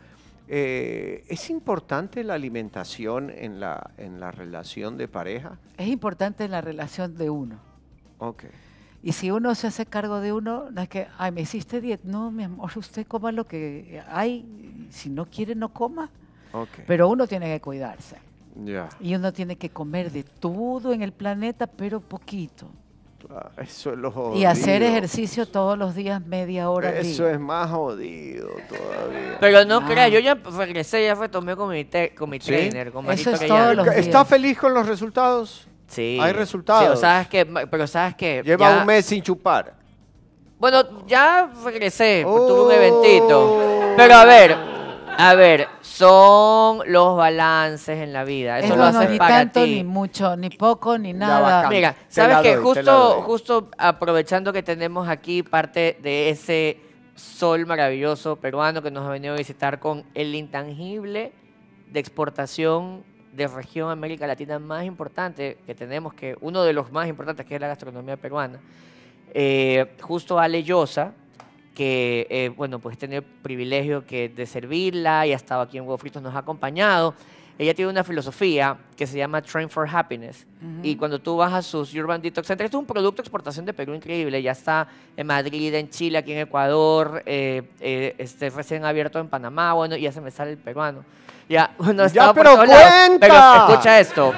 eh, ¿Es importante la alimentación en la, relación de pareja? Es importante en la relación de uno. Ok. Y si uno se hace cargo de uno, no es que, ay, me hiciste dieta. No, mi amor, usted coma lo que hay. Si no quiere, no coma. Okay. Pero uno tiene que cuidarse. Y uno tiene que comer de todo en el planeta, pero poquito. Ah, eso es lo jodido. Y hacer ejercicio todos los días media hora. Eso es más jodido todavía. Pero no ah. creas, yo ya regresé, ya retomé con mi, con mi trainer. Con Eso es todos los días. ¿Está feliz con los resultados? Sí. Hay resultados. sabes que, pero sabes que... Lleva un mes sin chupar. Bueno, ya regresé, tuve un oh. eventito. Pero a ver, a ver, son los balances en la vida. Eso, lo haces no, ni tanto, Ni mucho, ni poco, ni nada. Mira, sabes que justo, justo aprovechando que tenemos aquí parte de ese sol maravilloso peruano que nos ha venido a visitar con el intangible de exportación de región América Latina más importante que tenemos, que uno de los más importantes que es la gastronomía peruana. Eh, justo Ale Leyosa que, eh, bueno, pues tener el privilegio que, de servirla y ha estado aquí en Huevo Fritos, nos ha acompañado. Ella tiene una filosofía que se llama Train for Happiness. Y cuando tú vas a sus Urban Detox Center, esto es un producto de exportación de Perú increíble. Ya está en Madrid, en Chile, aquí en Ecuador, eh, eh, este, recién abierto en Panamá. Bueno, ya se me sale el peruano. Ya, bueno, (laughs) pero Pero escucha esto.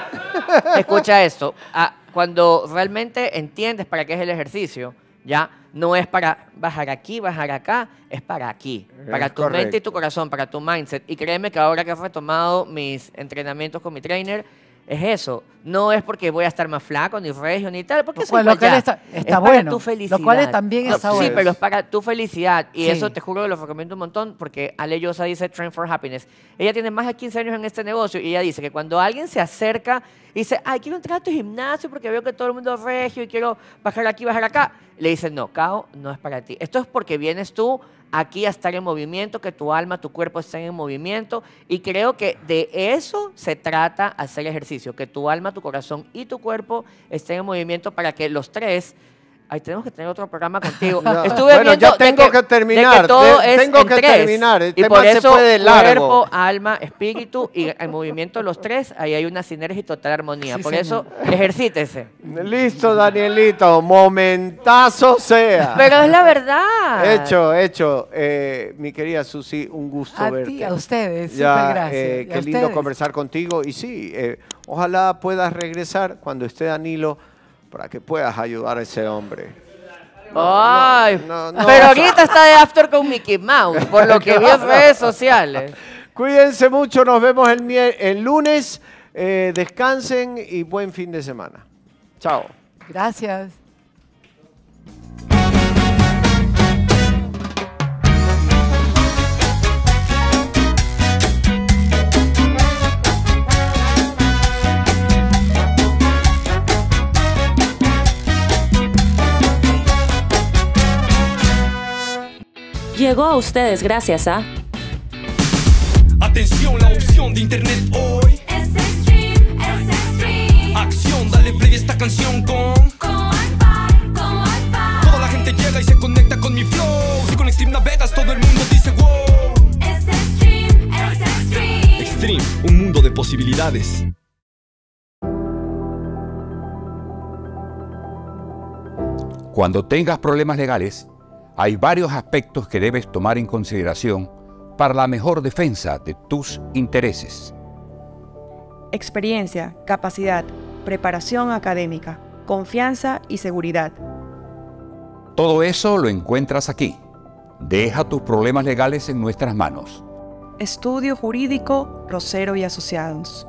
escucha esto. Ah, cuando realmente entiendes para qué es el ejercicio, ¿ya? No es para bajar aquí, bajar acá, es para aquí, para tu mente y tu corazón, para tu mindset. Y créeme que ahora que he retomado mis entrenamientos con mi trainer, es eso. No es porque voy a estar más flaco, ni regio, ni tal, porque pues está, es bueno. Para tu felicidad. Lo cual también es está Sí, pero es para tu felicidad. Y eso te juro que lo recomiendo un montón, porque Ale dice Train for Happiness. Ella tiene más de 15 años en este negocio y ella dice que cuando alguien se acerca y dice, ay, quiero entrar a tu gimnasio porque veo que todo el mundo es regio y quiero bajar aquí, bajar acá, le dice, no, Cao, no es para ti. Esto es porque vienes tú aquí a estar en movimiento, que tu alma, tu cuerpo estén en movimiento. Y creo que de eso se trata hacer ejercicio, que tu alma, tu corazón y tu cuerpo estén en movimiento para que los tres Ahí tenemos que tener otro programa (laughs) contigo. Estuve bueno, viendo tengo que, terminar. tengo que terminar. y largo. cuerpo, alma, espíritu y el movimiento, los tres, ahí hay una sinergia y total armonía. por eso, ejercítese. Listo, Danielito. Momentazo sea. Pero es la verdad. Hecho, hecho. Eh, mi querida Susi, un gusto a verte. a ustedes. Ya, gracias. Eh, qué lindo conversar contigo. Y sí, eh, ojalá puedas regresar cuando esté Danilo para que puedas ayudar a ese hombre. Ay, pero ahorita está de after con Mickey Mouse, por lo que (laughs) vio en redes sociales. Cuídense mucho, nos vemos el, lunes. Eh, descansen y buen fin de semana. Chao. Gracias. llegó a ustedes gracias a... Atención, la opción de internet hoy es stream, es stream. Acción, dale play esta canción con... Con con Toda la gente llega y se conecta con mi flow. Si con stream navegas, todo el mundo dice wow. Es stream, es stream. Stream, un mundo de posibilidades. Cuando tengas problemas legales, hay varios aspectos que debes tomar en consideración para la mejor defensa de tus intereses. Experiencia, capacidad, preparación académica, confianza y seguridad. Todo eso lo encuentras aquí. Deja tus problemas legales en nuestras manos. Estudio Jurídico, Rosero y Asociados.